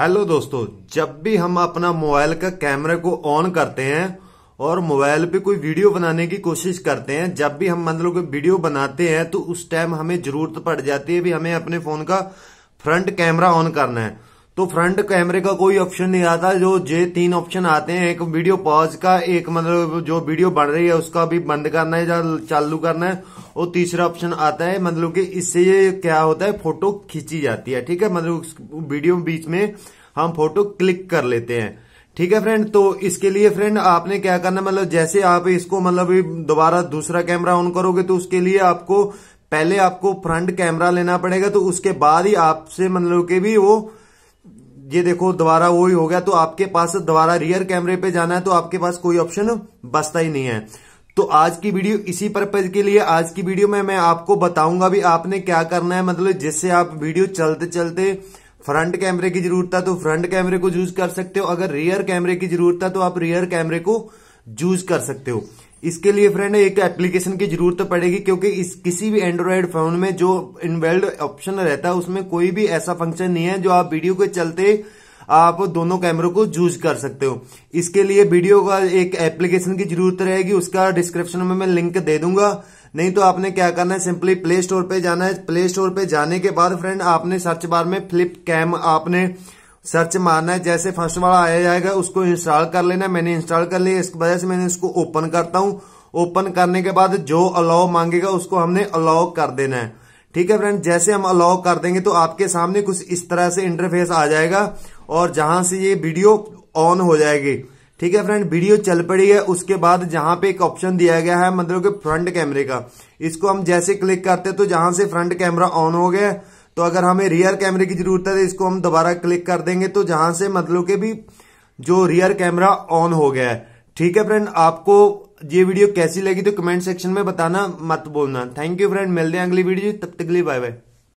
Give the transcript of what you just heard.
hello दोस्तों जब भी हम अपना मोबाइल का कैमरा को ऑन करते हैं और मोबाइल पे कोई वीडियो बनाने की कोशिश करते हैं जब भी हम मतलब कोई वीडियो बनाते हैं तो उस टाइम हमें जरूरत पड़ जाती है भी हमें अपने फोन का फ्रंट कैमरा ऑन करना है तो फ्रंट कैमरे का कोई ऑप्शन नहीं आता जो जे तीन ऑप्शन आते हैं एक वीडियो पॉज का एक मतलब जो वीडियो बन रही है उसका भी बंद करना है या चालू करना है और तीसरा ऑप्शन आता है मतलब कि इससे ये क्या होता है फोटो खींची जाती है ठीक है मतलब वीडियो बीच में हम फोटो क्लिक कर लेते हैं ठीक है फ्रेंड तो इसके लिए फ्रेंड आपने क्या करना मतलब जैसे आप इसको मतलब दोबारा दूसरा कैमरा ऑन करोगे तो उसके लिए आपको पहले आपको फ्रंट कैमरा लेना पड़ेगा तो उसके बाद ही आपसे मतलब के भी वो ये देखो दोबारा ही हो गया तो आपके पास दोबारा रियर कैमरे पे जाना है तो आपके पास कोई ऑप्शन बचता ही नहीं है तो आज की वीडियो इसी पर्पज के लिए आज की वीडियो में मैं आपको बताऊंगा भी आपने क्या करना है मतलब जिससे आप वीडियो चलते चलते फ्रंट कैमरे की जरूरत है तो फ्रंट कैमरे को यूज कर सकते हो अगर रियर कैमरे की जरूरत है तो आप रियर कैमरे को यूज कर सकते हो इसके लिए फ्रेंड एक एप्लीकेशन की जरूरत पड़ेगी क्योंकि इस किसी भी एंड्रॉयड फोन में जो इनवेल्ड ऑप्शन रहता है उसमें कोई भी ऐसा फंक्शन नहीं है जो आप वीडियो के चलते आप दोनों कैमरों को यूज कर सकते हो इसके लिए वीडियो का एक एप्लीकेशन की जरूरत रहेगी उसका डिस्क्रिप्शन में मैं लिंक दे दूंगा नहीं तो आपने क्या करना है सिंपली प्ले स्टोर पे जाना है प्ले स्टोर पे जाने के बाद फ्रेंड आपने सर्च बार में फ्लिप कैम आपने सर्च मारना है जैसे फर्स्ट वाला आया जाएगा उसको इंस्टॉल कर लेना मैंने इंस्टॉल कर लिया इसकी वजह से मैंने इसको ओपन करता हूँ ओपन करने के बाद जो अलाउ मांगेगा उसको हमने अलाउ कर देना है ठीक है फ्रेंड जैसे हम अलाउ कर देंगे तो आपके सामने कुछ इस तरह से इंटरफेस आ जाएगा और जहां से ये वीडियो ऑन हो जाएगी ठीक है फ्रेंड वीडियो चल पड़ी है उसके बाद जहां पे एक ऑप्शन दिया गया है मतलब कि फ्रंट कैमरे का इसको हम जैसे क्लिक करते हैं तो जहां से फ्रंट कैमरा ऑन हो गया तो अगर हमें रियर कैमरे की जरूरत है तो इसको हम दोबारा क्लिक कर देंगे तो जहां से मतलब के भी जो रियर कैमरा ऑन हो गया है ठीक है फ्रेंड आपको ये वीडियो कैसी लगी तो कमेंट सेक्शन में बताना मत बोलना थैंक यू फ्रेंड मिलते हैं अगली वीडियो तब तक लिए बाय बाय